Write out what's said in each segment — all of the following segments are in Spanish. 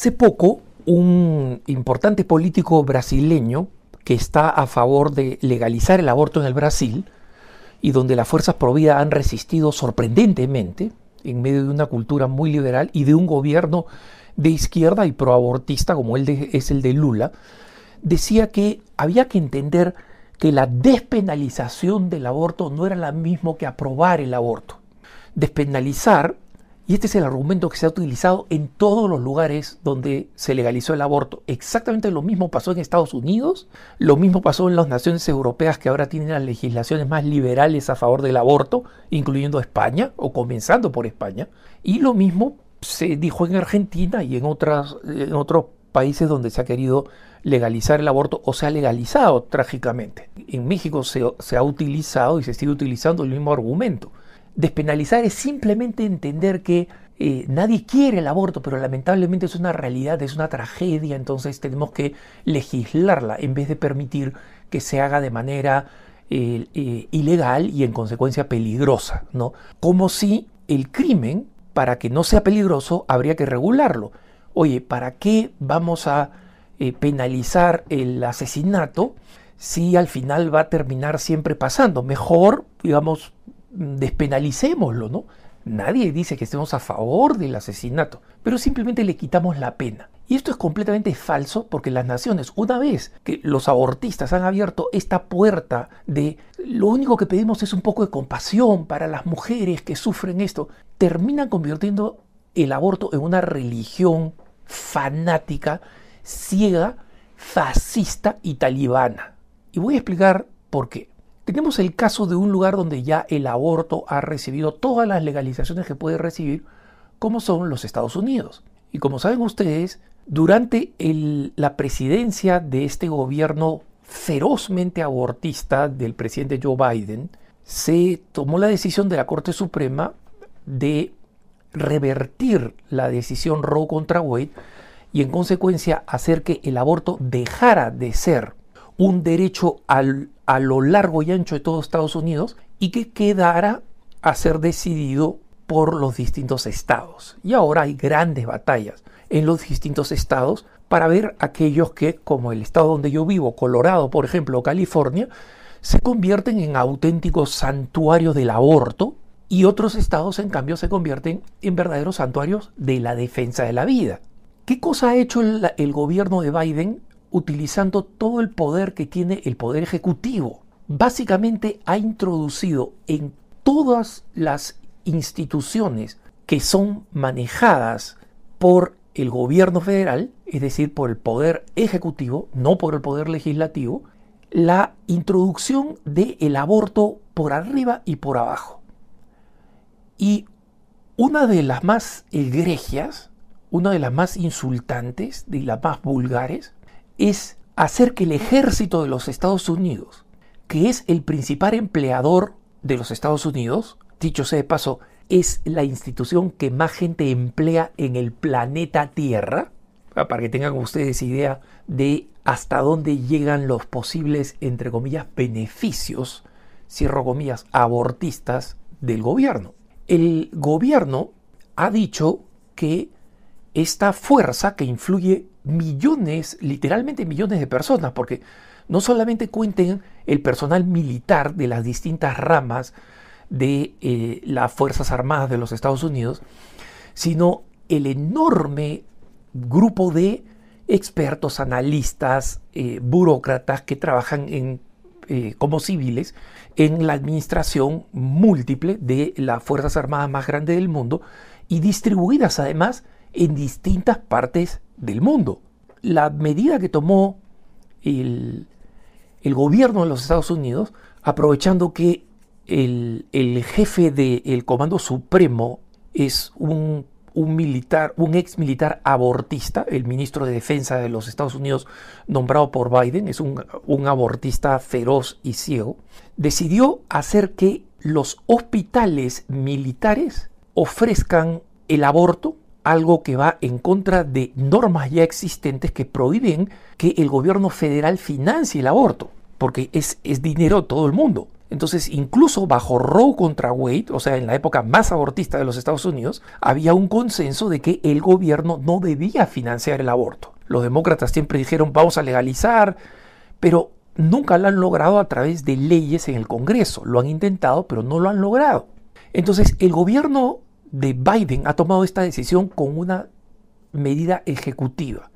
Hace poco, un importante político brasileño que está a favor de legalizar el aborto en el Brasil y donde las fuerzas vida han resistido sorprendentemente en medio de una cultura muy liberal y de un gobierno de izquierda y proabortista como el es el de Lula, decía que había que entender que la despenalización del aborto no era la mismo que aprobar el aborto. Despenalizar y este es el argumento que se ha utilizado en todos los lugares donde se legalizó el aborto. Exactamente lo mismo pasó en Estados Unidos, lo mismo pasó en las naciones europeas que ahora tienen las legislaciones más liberales a favor del aborto, incluyendo España o comenzando por España. Y lo mismo se dijo en Argentina y en, otros países donde se ha querido legalizar el aborto o se ha legalizado trágicamente. En México se ha utilizado y se sigue utilizando el mismo argumento. Despenalizar es simplemente entender que eh, nadie quiere el aborto, pero lamentablemente es una realidad, es una tragedia, entonces tenemos que legislarla en vez de permitir que se haga de manera eh, eh, ilegal y en consecuencia peligrosa, ¿no? Como si el crimen, para que no sea peligroso, habría que regularlo. Oye, ¿para qué vamos a penalizar el asesinato si al final va a terminar siempre pasando? Mejor, digamos, despenalicémoslo, ¿no? Nadie dice que estemos a favor del asesinato, pero simplemente le quitamos la pena. Y esto es completamente falso porque las naciones, una vez que los abortistas han abierto esta puerta de lo único que pedimos es un poco de compasión para las mujeres que sufren esto, terminan convirtiendo el aborto en una religión fanática, ciega, fascista y talibana. Y voy a explicar por qué. Tenemos el caso de un lugar donde ya el aborto ha recibido todas las legalizaciones que puede recibir, como son los Estados Unidos. Y como saben ustedes, durante la presidencia de este gobierno ferozmente abortista del presidente Joe Biden, se tomó la decisión de la Corte Suprema de revertir la decisión Roe contra Wade y en consecuencia hacer que el aborto dejara de ser un derecho a lo largo y ancho de todo Estados Unidos y que quedara a ser decidido por los distintos estados. Y ahora hay grandes batallas en los distintos estados para ver aquellos que, como el estado donde yo vivo, Colorado, por ejemplo, California, se convierten en auténticos santuarios del aborto y otros estados, en cambio, se convierten en verdaderos santuarios de la defensa de la vida. ¿Qué cosa ha hecho el, el gobierno de Biden utilizando todo el poder que tiene el Poder Ejecutivo. Básicamente ha introducido en todas las instituciones que son manejadas por el gobierno federal, es decir, por el poder ejecutivo, no por el poder legislativo, la introducción del aborto por arriba y por abajo. Y una de las más egregias, una de las más insultantes, y las más vulgares, es hacer que el ejército de los Estados Unidos, que es el principal empleador de los Estados Unidos, dicho sea de paso, es la institución que más gente emplea en el planeta Tierra, ah, para que tengan ustedes idea de hasta dónde llegan los posibles, entre comillas, beneficios, cierro comillas, abortistas del gobierno. El gobierno ha dicho que esta fuerza que influye millones, literalmente millones de personas, porque no solamente cuenten el personal militar de las distintas ramas de eh, las Fuerzas Armadas de los Estados Unidos, sino el enorme grupo de expertos, analistas, eh, burócratas que trabajan eh, como civiles en la administración múltiple de las Fuerzas Armadas más grandes del mundo y distribuidas además en distintas partes del mundo. La medida que tomó el, gobierno de los Estados Unidos, aprovechando que el, jefe del Comando Supremo es un, un, militar, un ex militar abortista, el ministro de Defensa de los Estados Unidos nombrado por Biden, es un, un abortista feroz y ciego, decidió hacer que los hospitales militares ofrezcan el aborto algo que va en contra de normas ya existentes que prohíben que el gobierno federal financie el aborto, porque es, es dinero todo el mundo. Entonces, incluso bajo Roe contra Wade, o sea, en la época más abortista de los Estados Unidos, había un consenso de que el gobierno no debía financiar el aborto. Los demócratas siempre dijeron vamos a legalizar, pero nunca lo han logrado a través de leyes en el Congreso. Lo han intentado, pero no lo han logrado. Entonces, el gobierno de Biden ha tomado esta decisión con una medida ejecutiva.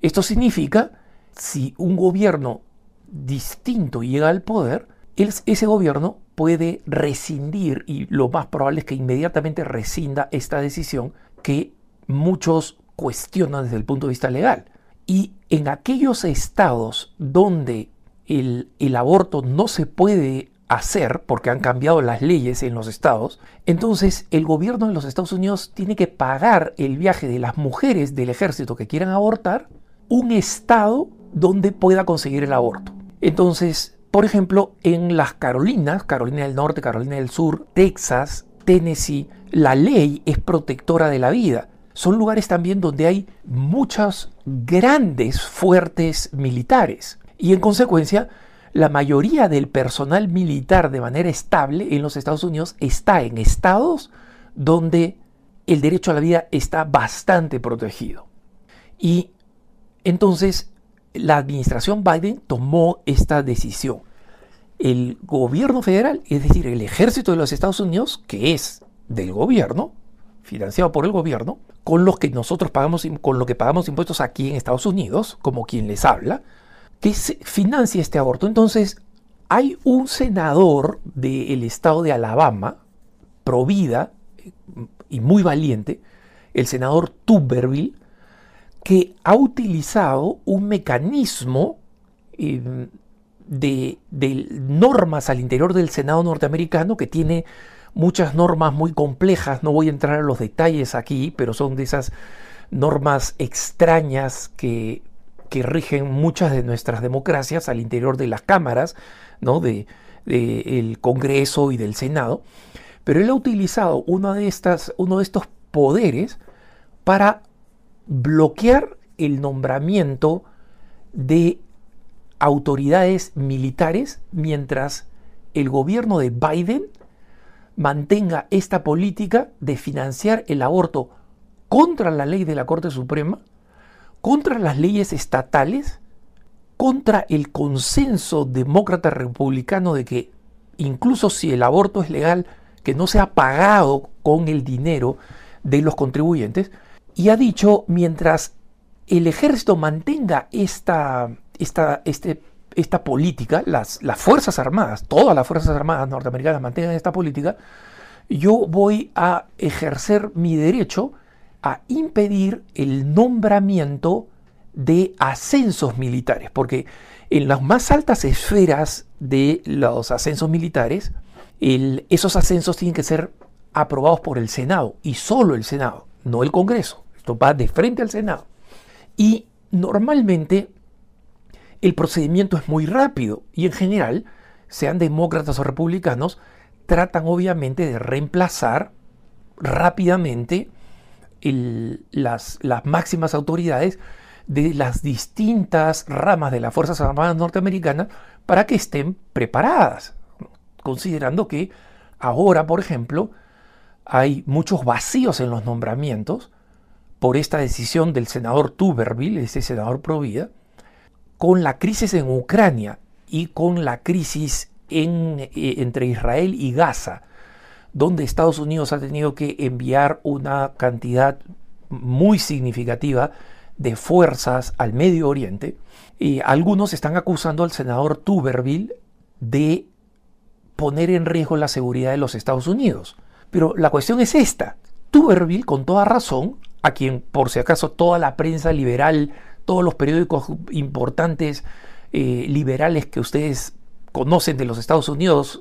Esto significa, si un gobierno distinto llega al poder, ese gobierno puede rescindir, y lo más probable es que inmediatamente rescinda esta decisión que muchos cuestionan desde el punto de vista legal. Y en aquellos estados donde el, el aborto no se puede hacer, porque han cambiado las leyes en los estados, entonces el gobierno de los Estados Unidos tiene que pagar el viaje de las mujeres del ejército que quieran abortar, un estado donde pueda conseguir el aborto. Entonces, por ejemplo, en las Carolinas, Carolina del Norte, Carolina del Sur, Texas, Tennessee, la ley es protectora de la vida. Son lugares también donde hay muchas grandes fuertes militares. Y en consecuencia, la mayoría del personal militar de manera estable en los Estados Unidos está en estados donde el derecho a la vida está bastante protegido. Y entonces la administración Biden tomó esta decisión. El gobierno federal, es decir, el ejército de los Estados Unidos, que es del gobierno, financiado por el gobierno, con los que nosotros pagamos, con lo que pagamos impuestos aquí en Estados Unidos, como quien les habla, que financia este aborto. Entonces, hay un senador del estado de Alabama, provida eh, y muy valiente, el senador Tuberville, que ha utilizado un mecanismo eh, de, de, normas al interior del Senado norteamericano que tiene muchas normas muy complejas, no voy a entrar en los detalles aquí, pero son de esas normas extrañas que que rigen muchas de nuestras democracias al interior de las cámaras, ¿no? del de, Congreso y del Senado. Pero él ha utilizado de, estas, uno de estos poderes para bloquear el nombramiento de autoridades militares mientras el gobierno de Biden mantenga esta política de financiar el aborto contra la ley de la Corte Suprema contra las leyes estatales, contra el consenso demócrata republicano de que incluso si el aborto es legal, que no sea pagado con el dinero de los contribuyentes, y ha dicho, mientras el ejército mantenga esta, este, esta política, las, las Fuerzas Armadas, todas las Fuerzas Armadas norteamericanas mantengan esta política, yo voy a ejercer mi derecho a impedir el nombramiento de ascensos militares, porque en las más altas esferas de los ascensos militares, esos ascensos tienen que ser aprobados por el Senado y solo el Senado, no el Congreso. Esto va de frente al Senado. Y normalmente el procedimiento es muy rápido y en general, sean demócratas o republicanos, tratan obviamente de reemplazar rápidamente las, máximas autoridades de las distintas ramas de las Fuerzas Armadas norteamericanas para que estén preparadas, considerando que ahora, por ejemplo, hay muchos vacíos en los nombramientos por esta decisión del senador Tuberville, ese senador provida, con la crisis en Ucrania y con la crisis eh, entre Israel y Gaza, donde Estados Unidos ha tenido que enviar una cantidad muy significativa de fuerzas al Medio Oriente. Y algunos están acusando al senador Tuberville de poner en riesgo la seguridad de los Estados Unidos. Pero la cuestión es esta. Tuberville, con toda razón, a quien por si acaso toda la prensa liberal, todos los periódicos importantes eh, liberales que ustedes conocen de los Estados Unidos,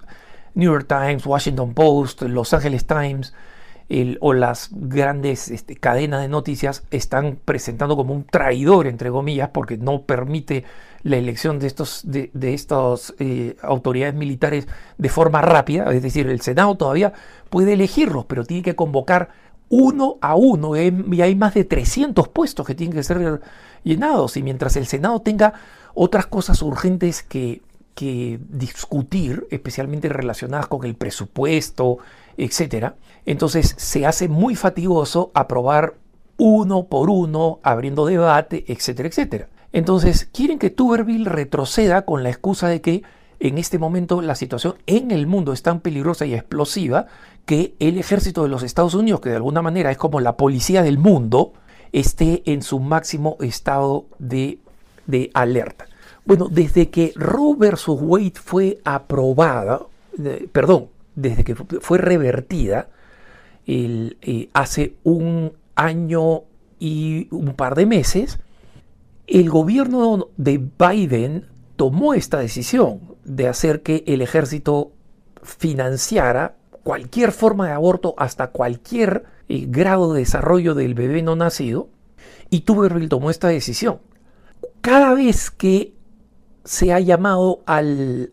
New York Times, Washington Post, Los Angeles Times o las grandes este, cadenas de noticias están presentando como un traidor, entre comillas, porque no permite la elección de estas de, eh, estos, autoridades militares de forma rápida. Es decir, el Senado todavía puede elegirlos, pero tiene que convocar uno a uno y hay más de 300 puestos que tienen que ser llenados y mientras el Senado tenga otras cosas urgentes que que discutir, especialmente relacionadas con el presupuesto, etcétera Entonces se hace muy fatigoso aprobar uno por uno, abriendo debate, etcétera, etcétera. Entonces quieren que Tuberville retroceda con la excusa de que en este momento la situación en el mundo es tan peligrosa y explosiva que el ejército de los Estados Unidos, que de alguna manera es como la policía del mundo, esté en su máximo estado de alerta. Bueno, desde que Roe vs. Wade fue aprobada, eh, perdón, desde que fue revertida eh, hace un año y un par de meses, el gobierno de Biden tomó esta decisión de hacer que el ejército financiara cualquier forma de aborto hasta cualquier eh, grado de desarrollo del bebé no nacido, y Tuberville tomó esta decisión. Cada vez que se ha llamado al,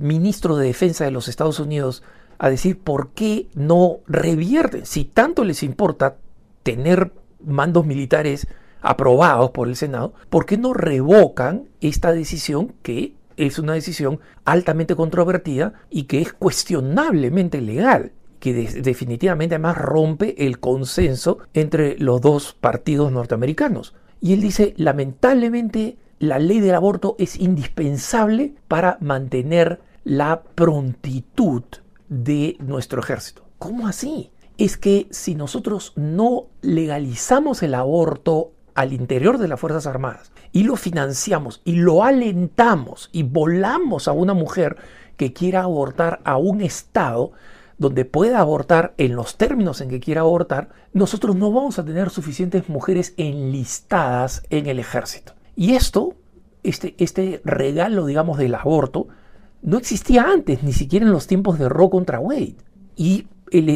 ministro de Defensa de los Estados Unidos a decir por qué no revierten, si tanto les importa tener mandos militares aprobados por el Senado, ¿por qué no revocan esta decisión que es una decisión altamente controvertida y que es cuestionablemente legal? que definitivamente además rompe el consenso entre los dos partidos norteamericanos. Y él dice, lamentablemente la ley del aborto es indispensable para mantener la prontitud de nuestro ejército. ¿Cómo así? Es que si nosotros no legalizamos el aborto al interior de las Fuerzas Armadas y lo financiamos y lo alentamos y volamos a una mujer que quiera abortar a un Estado donde pueda abortar en los términos en que quiera abortar, nosotros no vamos a tener suficientes mujeres enlistadas en el ejército. Y esto, este, este, regalo, digamos, del aborto, no existía antes, ni siquiera en los tiempos de Roe contra Wade. Y el,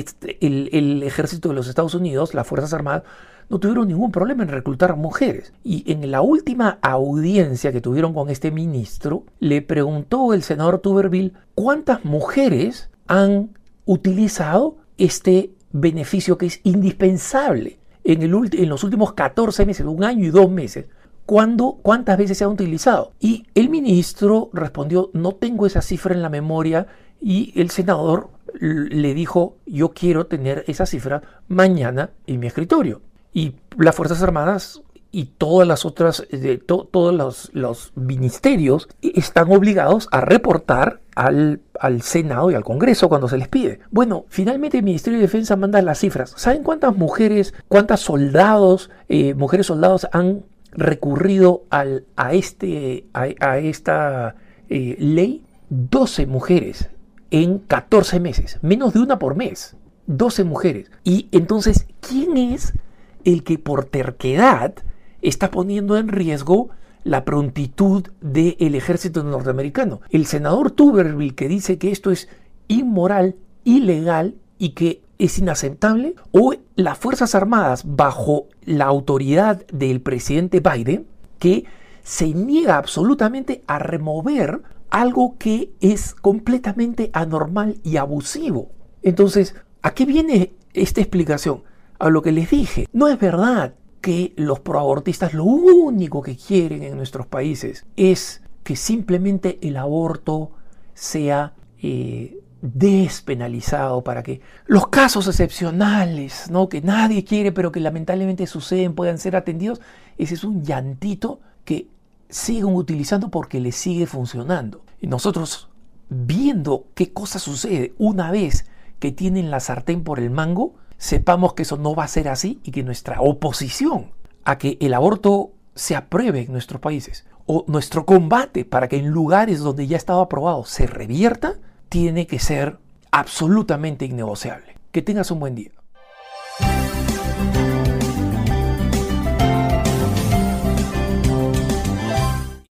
ejército de los Estados Unidos, las Fuerzas Armadas, no tuvieron ningún problema en reclutar mujeres. Y en la última audiencia que tuvieron con este ministro, le preguntó el senador Tuberville cuántas mujeres han utilizado este beneficio que es indispensable en, en los últimos 14 meses, un año y dos meses, cuántas veces se ha utilizado. Y el ministro respondió, no tengo esa cifra en la memoria y el senador le dijo, yo quiero tener esa cifra mañana en mi escritorio. Y las Fuerzas Armadas y todas las otras, de eh, todos los, ministerios están obligados a reportar al, Senado y al Congreso cuando se les pide. Bueno, finalmente el Ministerio de Defensa manda las cifras. ¿Saben cuántas mujeres, cuántas soldados, eh, mujeres soldados han recurrido al, a, este, a, esta eh, ley 12 mujeres en 14 meses, menos de una por mes, 12 mujeres. Y entonces, ¿quién es el que por terquedad está poniendo en riesgo la prontitud del ejército norteamericano? El senador Tuberville que dice que esto es inmoral, ilegal y que es inaceptable o las Fuerzas Armadas bajo la autoridad del presidente Biden que se niega absolutamente a remover algo que es completamente anormal y abusivo. Entonces, ¿a qué viene esta explicación? A lo que les dije. No es verdad que los proabortistas lo único que quieren en nuestros países es que simplemente el aborto sea eh, despenalizado para que los casos excepcionales, ¿no? que nadie quiere, pero que lamentablemente suceden, puedan ser atendidos. Ese es un llantito que siguen utilizando porque le sigue funcionando. Y nosotros, viendo qué cosa sucede una vez que tienen la sartén por el mango, sepamos que eso no va a ser así y que nuestra oposición a que el aborto se apruebe en nuestros países o nuestro combate para que en lugares donde ya estaba aprobado se revierta, tiene que ser absolutamente innegociable. Que tengas un buen día.